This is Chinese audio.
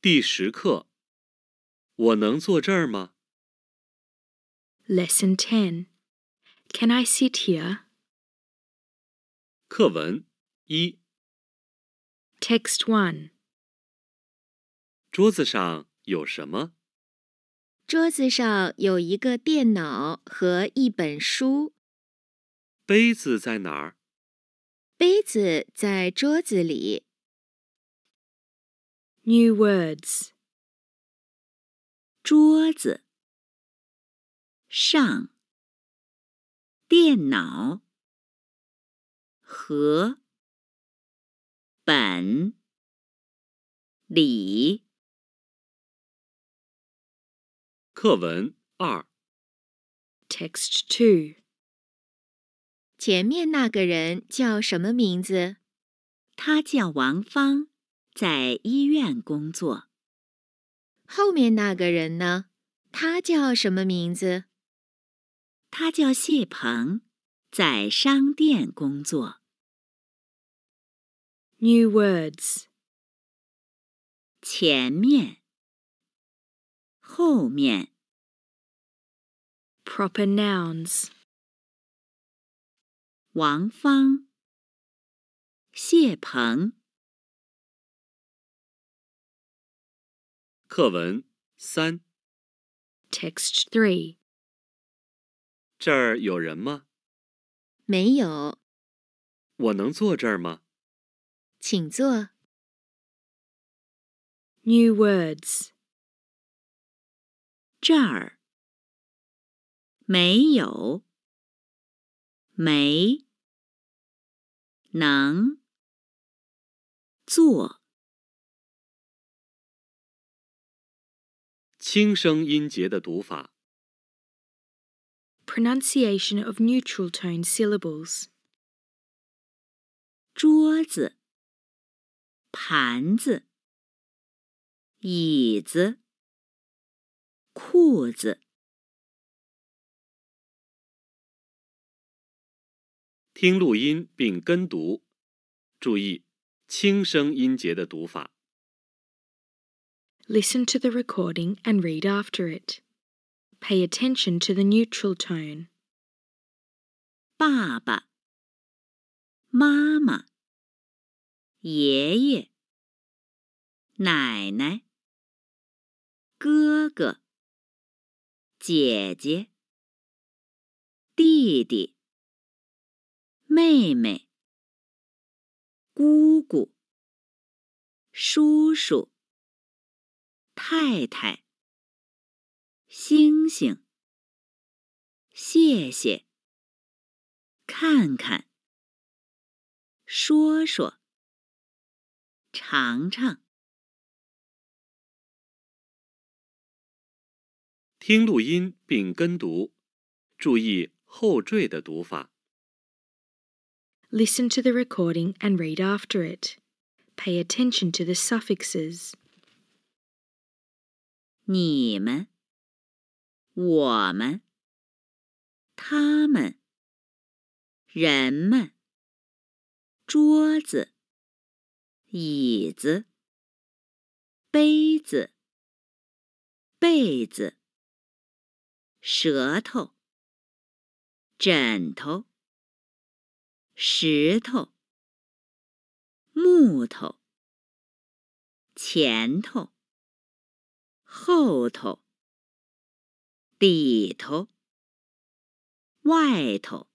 第十课，我能坐这儿吗？Lesson Ten，Can I sit here? 课文一。Text One。桌子上有什么？桌子上有一个电脑和一本书。杯子在哪儿？杯子在桌子里。New words。桌子、上、电脑和本里课文二。Text two。前面那个人叫什么名字？他叫王芳。在医院工作。后面那个人呢？他叫什么名字？他叫谢鹏，在商店工作。New words。前面。后面。Proper nouns。王芳。谢鹏。课文三。Text three。这儿有人吗？没有。我能坐这儿吗？请坐。New words。这儿。没有。没。能。坐。轻声音节的读法。Pronunciation of neutral tone syllables。桌子、盘子、椅子、裤子。听录音并跟读，注意轻声音节的读法。Listen to the recording and read after it. Pay attention to the neutral tone. Baba, 爸爸、妈妈、爷爷、奶奶、哥哥、姐姐、弟弟、妹妹、姑姑、叔叔。太太，星星，谢谢，看看，说说，尝尝。听录音并跟读，注意后缀的读法。Listen to the recording and read after it. Pay attention to the suffixes. 你们，我们，他们，人们，桌子，椅子，杯子，被子，舌头，枕头，石头，木头，前头。后头，里头，外头。